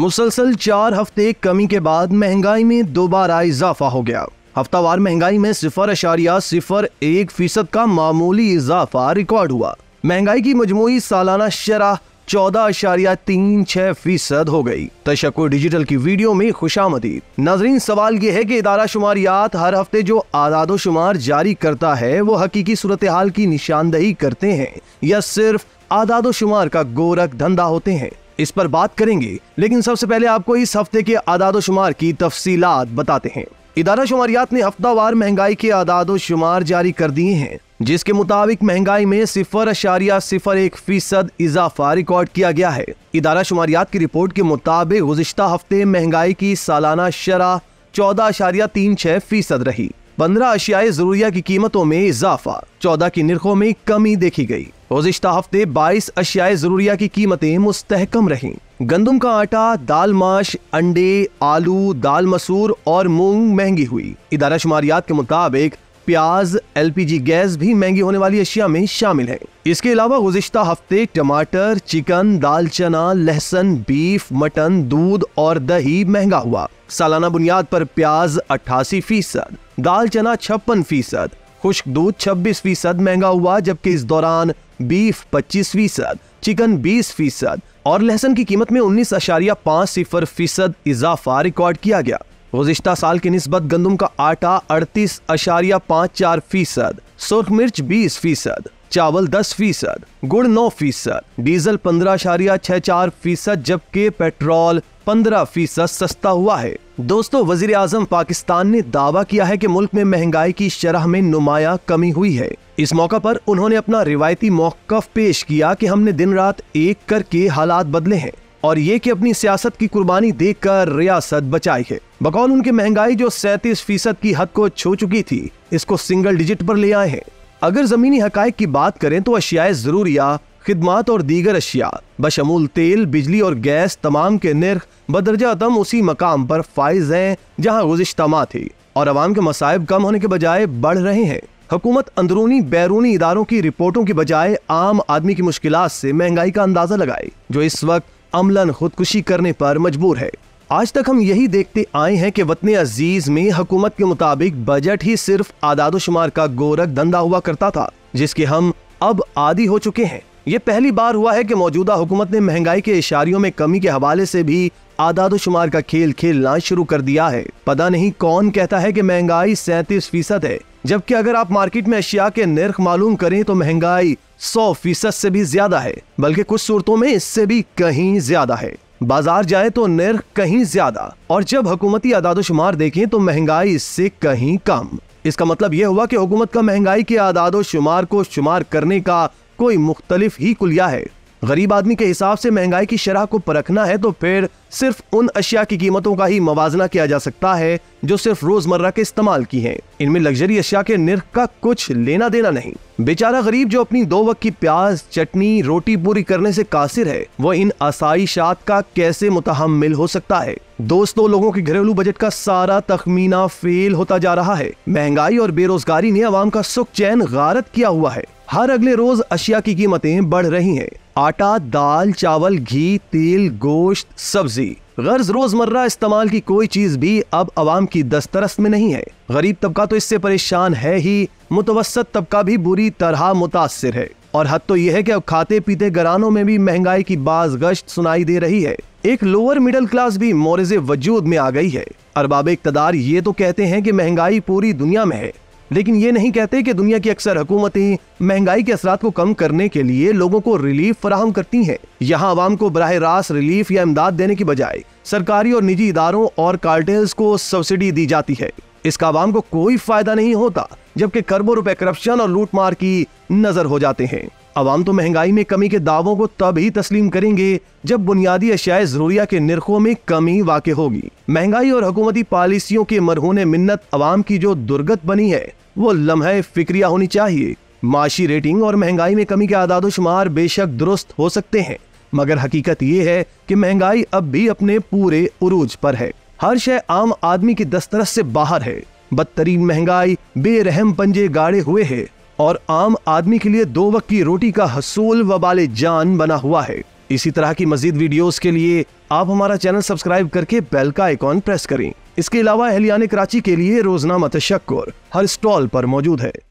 मुसलसल चार हफ्ते कमी के बाद महंगाई में दोबारा इजाफा हो गया हफ्तावार महंगाई में सिफर अशारिया सिफर एक फीसद का मामूली इजाफा रिकॉर्ड हुआ महंगाई की मजमू सालाना शराह चौदह अशारिया तीन छह फीसद हो गई तशक डिजिटल की वीडियो में खुशामदी नजरीन नाजरीन सवाल ये है कि इदारा शुमारियात हर हफ्ते जो आदादो शुमार जारी करता है वो हकीकी सूरत हाल की निशानदही करते हैं या सिर्फ आदादो शुमार का गोरख धंधा होते हैं इस पर बात करेंगे लेकिन सबसे पहले आपको इस हफ्ते के शुमार की तफसीलात बताते हैं इदारा शुमारियात ने हफ्तावार महंगाई के आदाद शुमार जारी कर दिए हैं जिसके मुताबिक महंगाई में सिफर अशारिया सिफर एक फीसद इजाफा रिकॉर्ड किया गया है इदारा शुमारियात की रिपोर्ट के मुताबिक गुजशत हफ्ते महंगाई की सालाना शरह चौदह अशारिया तीन छह फीसद रही पंद्रह अशियाई जरूरिया की कीमतों में इजाफा चौदह की निरखों में कमी देखी गई गुजशत हफ्ते बाईस अशियाए ज़रूरिया की कीमतें मुस्तकम रहीं गंदम का आटा दाल माश अंडे आलू दाल मसूर और मूंग महंगी हुई इदारा शुमारियात के मुताबिक प्याज एलपीजी गैस भी महंगी होने वाली अशिया में शामिल है इसके अलावा गुजशत हफ्ते टमाटर चिकन दाल चना लहसन बीफ मटन दूध और दही महंगा हुआ सालाना बुनियाद पर प्याज अट्ठासी फीसद दाल चना छप्पन फीसद खुश्क दूध छब्बीस फीसद महंगा हुआ जबकि इस दौरान बीफ पच्चीस फीसद चिकन बीस फीसद और लहसन की कीमत में उन्नीस अशारिया पाँच सिफर फीसद इजाफा रिकॉर्ड किया गया गुजशत साल की नस्बत गंदम का आटा अड़तीस अशारिया पाँच चार फीसद सोट मिर्च बीस फीसद चावल दस फीसद गुड़ नौ फीसद डीजल पंद्रह अशारिया छह चार फीसद जबकि पेट्रोल पंद्रह फीसद सस्ता हुआ है दोस्तों वजीर आजम पाकिस्तान ने दावा किया है कि मुल्क में महंगाई की शरह में नुमाया कमी हुई है इस मौके पर उन्होंने अपना रिवायती मौकफ पेश किया कि हमने दिन रात एक करके हालात बदले हैं और ये कि अपनी सियासत की कुर्बानी देकर रियासत बचाई है बकौल उनकी महंगाई जो सैतीस फीसद की हद को छू चुकी थी इसको सिंगल डिजिट पर ले आए हैं अगर जमीनी हकायक की बात करें तो अशियाए जरूरिया खिदमत और दीगर अशिया बशमूल तेल बिजली और गैस तमाम के निर्ख बदरजा दम उसी मकाम पर फाइज हैं जहाँ गुजशत माह थी और आवाम के मसायब कम होने के बजाय बढ़ रहे हैं हुकूमत अंदरूनी बैरूनी इदारों की रिपोर्टों की बजाय आम आदमी की मुश्किल से महंगाई का अंदाजा लगाए जो इस वक्त अमलन खुदकुशी करने पर मजबूर है आज तक हम यही देखते आए हैं कि वतन अजीज में हुकूमत के मुताबिक बजट ही सिर्फ आदादोशुमार का गोरख धंधा हुआ करता था जिसके हम अब आदि हो चुके हैं ये पहली बार हुआ है कि मौजूदा हुकूमत ने महंगाई के इशारियों में कमी के हवाले से भी आदाद शुमार का खेल खेलना शुरू कर दिया है पता नहीं कौन कहता है कि महंगाई सैंतीस फीसद है जबकि अगर आप मार्केट में अशिया के निर्ख मालूम करें तो महंगाई सौ फीसद से भी ज्यादा है बल्कि कुछ सूरतों में इससे भी कहीं ज्यादा है बाजार जाए तो निर्ख कहीं ज्यादा और जब हुकूमती आदादोशुमार देखें तो महंगाई इससे कहीं कम इसका मतलब यह हुआ कि हुकूमत का महंगाई के आदादोशुमार को शुमार करने का कोई मुख्तलिफ ही कुलिया है गरीब आदमी के हिसाब से महंगाई की शराह को परखना है तो फिर सिर्फ उन अशिया की कीमतों का ही मुवजना किया जा सकता है जो सिर्फ रोजमर्रा के इस्तेमाल की हैं। इनमें लग्जरी अशिया के निर्ख का कुछ लेना देना नहीं बेचारा गरीब जो अपनी दो वक्त की प्याज चटनी रोटी पूरी करने से कासिर है वो इन आसाइशात का कैसे मुतहमल हो सकता है दोस्तों लोगों के घरेलू बजट का सारा तखमीना फेल होता जा रहा है महंगाई और बेरोजगारी ने आवाम का सुख चैन गारत किया हुआ है हर अगले रोज अशिया की कीमतें बढ़ रही हैं आटा दाल चावल घी तेल गोश्त सब्जी गर्ज रोजमर्रा इस्तेमाल की कोई चीज भी अब आवाम की दस्तरस में नहीं है गरीब तबका तो इससे परेशान है ही मुतवसत तबका भी बुरी तरह मुतासर है और हद तो यह है कि अब खाते पीते घरानों में भी महंगाई की बाज गश्त सुनाई दे रही है एक लोअर मिडिल क्लास भी मोरज वजूद में आ गई है अरबाब इकतदार ये तो कहते हैं कि महंगाई पूरी दुनिया में है लेकिन ये नहीं कहते कि दुनिया की अक्सर हुकूमतें महंगाई के असरात को कम करने के लिए लोगों को रिलीफ फराहम करती हैं यहाँ आवाम को बरह रास्त रिलीफ या इमदाद देने की बजाय सरकारी और निजी इदारों और कार्टेल्स को सब्सिडी दी जाती है इसका आवाम को कोई फायदा नहीं होता जबकि करबों रुपए करप्शन और लूटमार की नजर हो जाते हैं अवाम तो महंगाई में कमी के दावों को तब ही तस्लीम करेंगे जब बुनियादी अशियाए जरूरिया के निरखों में कमी वाक़ होगी महंगाई और हुकूमती पॉलिसियों के मरहून मिन्नत अवाम की जो दुर्गत बनी है वो लम्हे फिक्रिया होनी चाहिए माशी रेटिंग और महंगाई में कमी के शुमार बेशक दुरुस्त हो सकते हैं मगर हकीकत ये है कि महंगाई अब भी अपने पूरे उरूज पर है हर शय आम आदमी की दस्तरस से बाहर है बदतरीन महंगाई बेरहम पंजे गाड़े हुए है और आम आदमी के लिए दो वक्त की रोटी का हसूल वबाले जान बना हुआ है इसी तरह की मजीद वीडियोस के लिए आप हमारा चैनल सब्सक्राइब करके बेल का आइकॉन प्रेस करें इसके अलावा एहलियान कराची के लिए रोजनामा तशक्र हर स्टॉल पर मौजूद है